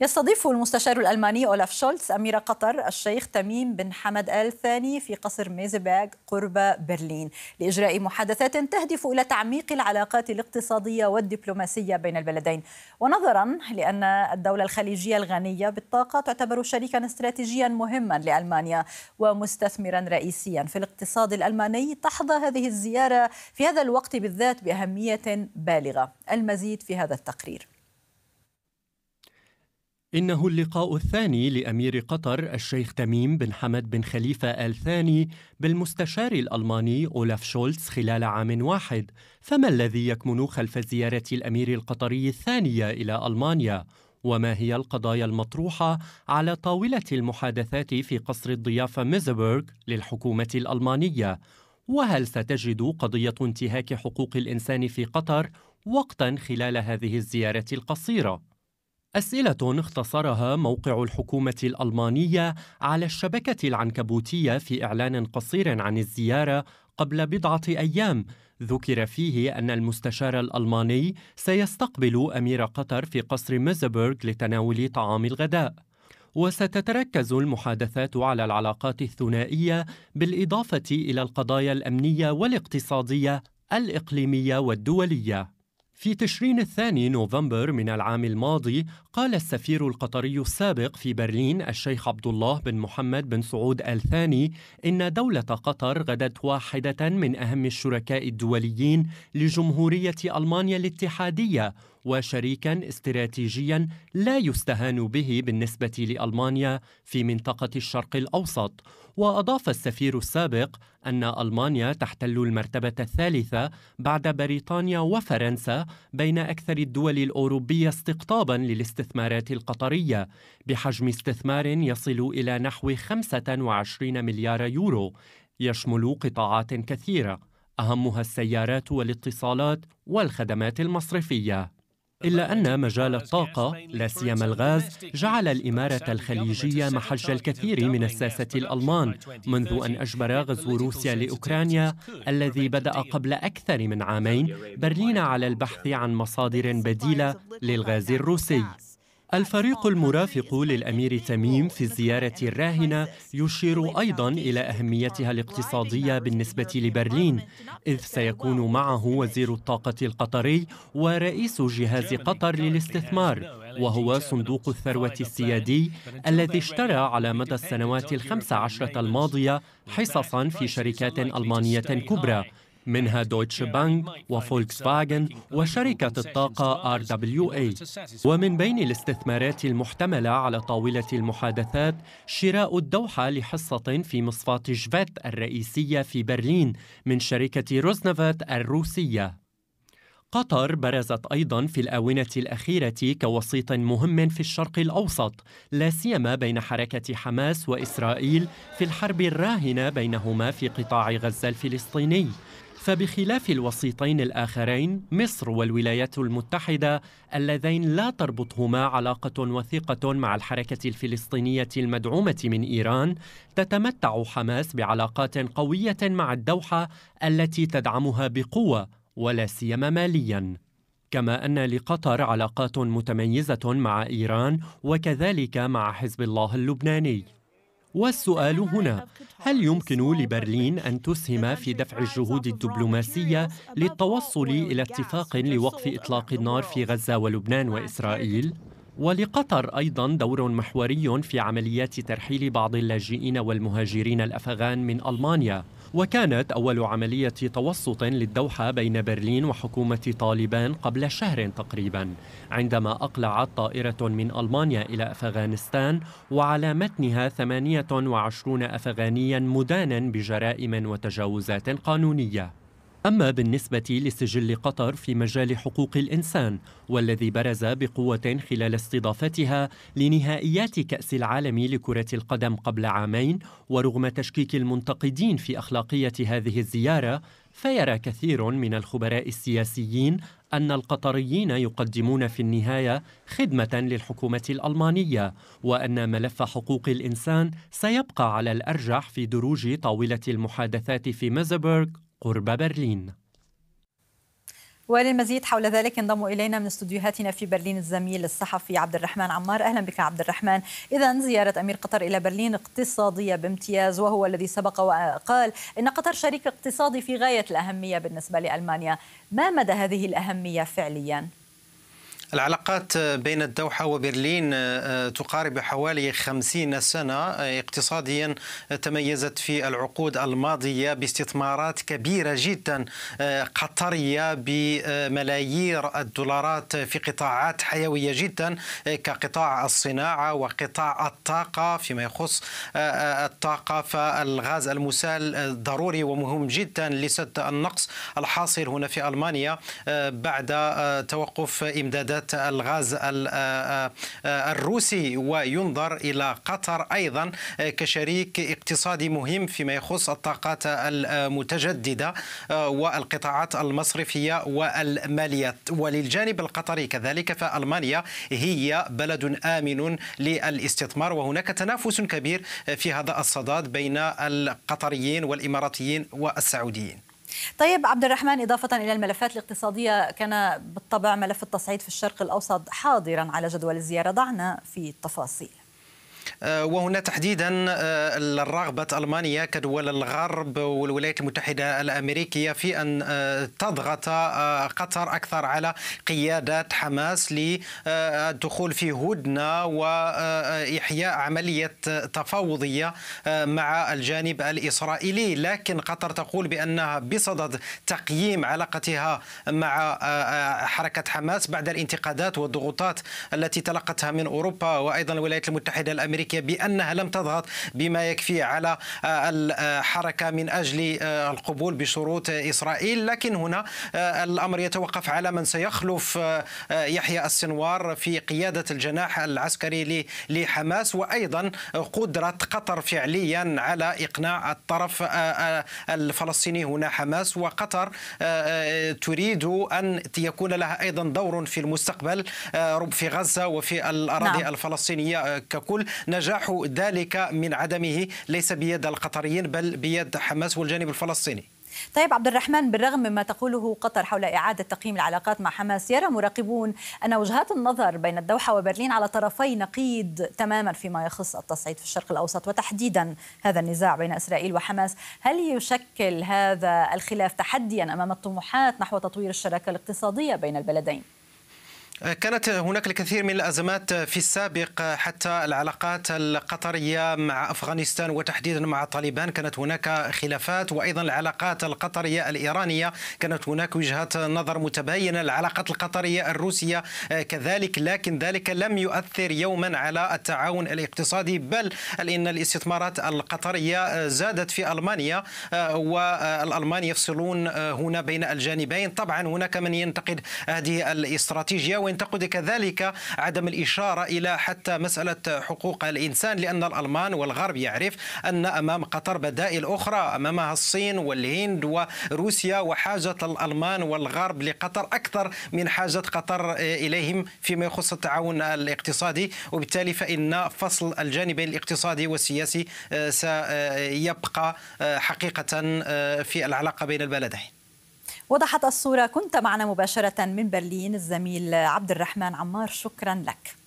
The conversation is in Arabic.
يستضيف المستشار الألماني أولاف شولتز أمير قطر الشيخ تميم بن حمد آل ثاني في قصر ميزباغ قرب برلين لإجراء محادثات تهدف إلى تعميق العلاقات الاقتصادية والدبلوماسية بين البلدين ونظرا لأن الدولة الخليجية الغنية بالطاقة تعتبر شريكا استراتيجيا مهما لألمانيا ومستثمرا رئيسيا في الاقتصاد الألماني تحظى هذه الزيارة في هذا الوقت بالذات بأهمية بالغة المزيد في هذا التقرير إنه اللقاء الثاني لأمير قطر الشيخ تميم بن حمد بن خليفة آل ثاني بالمستشار الألماني أولاف شولتز خلال عام واحد فما الذي يكمن خلف زيارة الأمير القطري الثانية إلى ألمانيا؟ وما هي القضايا المطروحة على طاولة المحادثات في قصر الضيافة ميزبرغ للحكومة الألمانية؟ وهل ستجد قضية انتهاك حقوق الإنسان في قطر وقتا خلال هذه الزيارة القصيرة؟ أسئلة اختصرها موقع الحكومة الألمانية على الشبكة العنكبوتية في إعلان قصير عن الزيارة قبل بضعة أيام ذكر فيه أن المستشار الألماني سيستقبل أمير قطر في قصر ميزبرغ لتناول طعام الغداء وستتركز المحادثات على العلاقات الثنائية بالإضافة إلى القضايا الأمنية والاقتصادية الإقليمية والدولية في تشرين الثاني نوفمبر من العام الماضي قال السفير القطري السابق في برلين الشيخ عبد الله بن محمد بن سعود ال ثاني ان دولة قطر غدت واحدة من اهم الشركاء الدوليين لجمهورية المانيا الاتحادية وشريكا استراتيجيا لا يستهان به بالنسبه لالمانيا في منطقه الشرق الاوسط واضاف السفير السابق ان المانيا تحتل المرتبه الثالثه بعد بريطانيا وفرنسا بين اكثر الدول الاوروبيه استقطابا للاستثمارات القطريه بحجم استثمار يصل الى نحو 25 مليار يورو يشمل قطاعات كثيره اهمها السيارات والاتصالات والخدمات المصرفيه إلا أن مجال الطاقة لا سيما الغاز جعل الإمارة الخليجية محج الكثير من الساسة الألمان منذ أن أجبر غزو روسيا لأوكرانيا الذي بدأ قبل أكثر من عامين برلين على البحث عن مصادر بديلة للغاز الروسي الفريق المرافق للامير تميم في الزياره الراهنه يشير ايضا الى اهميتها الاقتصاديه بالنسبه لبرلين اذ سيكون معه وزير الطاقه القطري ورئيس جهاز قطر للاستثمار وهو صندوق الثروة السيادي الذي اشترى على مدى السنوات الخمس عشرة الماضية حصصا في شركات ألمانية كبرى منها دويتش بانك وفولكسفاجن وشركة الطاقة آر دبليو اي ومن بين الاستثمارات المحتملة على طاولة المحادثات شراء الدوحة لحصة في مصفاة جفت الرئيسية في برلين من شركة روزنفت الروسية قطر برزت ايضا في الاونه الاخيره كوسيط مهم في الشرق الاوسط لا سيما بين حركه حماس واسرائيل في الحرب الراهنه بينهما في قطاع غزه الفلسطيني فبخلاف الوسيطين الآخرين مصر والولايات المتحدة اللذين لا تربطهما علاقة وثيقة مع الحركة الفلسطينية المدعومة من إيران تتمتع حماس بعلاقات قوية مع الدوحة التي تدعمها بقوة ولا سيما مالياً كما ان لقطر علاقات متميزه مع ايران وكذلك مع حزب الله اللبناني والسؤال هنا هل يمكن لبرلين ان تسهم في دفع الجهود الدبلوماسيه للتوصل الى اتفاق لوقف اطلاق النار في غزه ولبنان واسرائيل ولقطر ايضا دور محوري في عمليات ترحيل بعض اللاجئين والمهاجرين الافغان من المانيا وكانت أول عملية توسط للدوحة بين برلين وحكومة طالبان قبل شهر تقريبا عندما أقلعت طائرة من ألمانيا إلى أفغانستان وعلى متنها 28 أفغانيا مدانا بجرائم وتجاوزات قانونية أما بالنسبة لسجل قطر في مجال حقوق الإنسان والذي برز بقوة خلال استضافتها لنهائيات كأس العالم لكرة القدم قبل عامين ورغم تشكيك المنتقدين في أخلاقية هذه الزيارة فيرى كثير من الخبراء السياسيين أن القطريين يقدمون في النهاية خدمة للحكومة الألمانية وأن ملف حقوق الإنسان سيبقى على الأرجح في دروج طاولة المحادثات في مزبرغ قرب برلين وللمزيد حول ذلك ينضم الينا من استديوهاتنا في برلين الزميل الصحفي عبد الرحمن عمار اهلا بك عبد الرحمن اذا زياره امير قطر الى برلين اقتصاديه بامتياز وهو الذي سبق وقال ان قطر شريك اقتصادي في غايه الاهميه بالنسبه لالمانيا ما مدى هذه الاهميه فعليا العلاقات بين الدوحة وبرلين آه، آه، تقارب حوالي خمسين سنة اقتصاديا تميزت في العقود الماضية باستثمارات كبيرة جدا آه، قطرية بملايير الدولارات في قطاعات حيوية جدا كقطاع الصناعة وقطاع الطاقة فيما يخص الطاقة فالغاز المسال ضروري ومهم جدا لسد النقص الحاصل هنا في ألمانيا بعد توقف إمدادات مادة الغاز آه، آه، الروسي وينظر إلى قطر أيضا آه، كشريك اقتصادي مهم فيما يخص الطاقات المتجددة والقطاعات المصرفية والمالية وللجانب القطري كذلك فألمانيا هي بلد آمن للاستثمار وهناك تنافس كبير في هذا الصدد بين القطريين والإماراتيين والسعوديين طيب عبد الرحمن إضافة إلى الملفات الاقتصادية كان بالطبع ملف التصعيد في الشرق الأوسط حاضرا على جدول الزيارة ضعنا في التفاصيل آه، وهنا تحديدا آه، رغبة ألمانيا كدول الغرب والولايات المتحدة الأمريكية في أن آه، تضغط قطر أكثر على قيادة حماس للدخول في هدنة وإحياء عملية تفاوضية مع الجانب الإسرائيلي لكن قطر تقول بأنها بصدد تقييم علاقتها مع حركة حماس بعد الانتقادات والضغوطات التي تلقتها من أوروبا وأيضا الولايات المتحدة الأمريكية الأمريكية بأنها لم تضغط بما يكفي على آه، الحركة من أجل آه، القبول بشروط إسرائيل لكن هنا آه، الأمر يتوقف على من سيخلف يحيى السنوار في قيادة الجناح العسكري لحماس وأيضا قدرة قطر فعليا على إقناع الطرف الفلسطيني هنا حماس وقطر تريد أن يكون لها أيضا دور في المستقبل في غزة وفي الأراضي نعم. الفلسطينية ككل نجاح ذلك من عدمه ليس بيد القطريين بل بيد حماس والجانب الفلسطيني طيب عبد الرحمن بالرغم مما تقوله قطر حول إعادة تقييم العلاقات مع حماس يرى مراقبون أن وجهات النظر بين الدوحة وبرلين على طرفي نقيض تماما فيما يخص التصعيد في الشرق الأوسط وتحديدا هذا النزاع بين إسرائيل وحماس هل يشكل هذا الخلاف تحديا أمام الطموحات نحو تطوير الشراكة الاقتصادية بين البلدين؟ كانت هناك الكثير من الازمات في السابق حتى العلاقات القطريه مع افغانستان وتحديدا مع طالبان كانت هناك خلافات وايضا العلاقات القطريه الايرانيه كانت هناك وجهات نظر متباينه العلاقات القطريه الروسيه آه، كذلك لكن ذلك لم يؤثر يوما على التعاون الاقتصادي بل ان الاستثمارات القطريه آه، زادت في المانيا آه، والالمان يفصلون هنا بين الجانبين طبعا هناك من ينتقد هذه الاستراتيجيه وينتقد كذلك عدم الإشارة إلى حتى مسألة حقوق الإنسان لأن الألمان والغرب يعرف أن أمام قطر بدائل أخرى أمامها الصين والهند وروسيا وحاجة الألمان والغرب لقطر أكثر من حاجة قطر آه، إليهم فيما يخص التعاون الاقتصادي وبالتالي فإن فصل الجانبين الاقتصادي والسياسي آه، سيبقى آه، حقيقة في العلاقة بين البلدين وضحت الصورة كنت معنا مباشرة من برلين الزميل عبد الرحمن عمار شكرا لك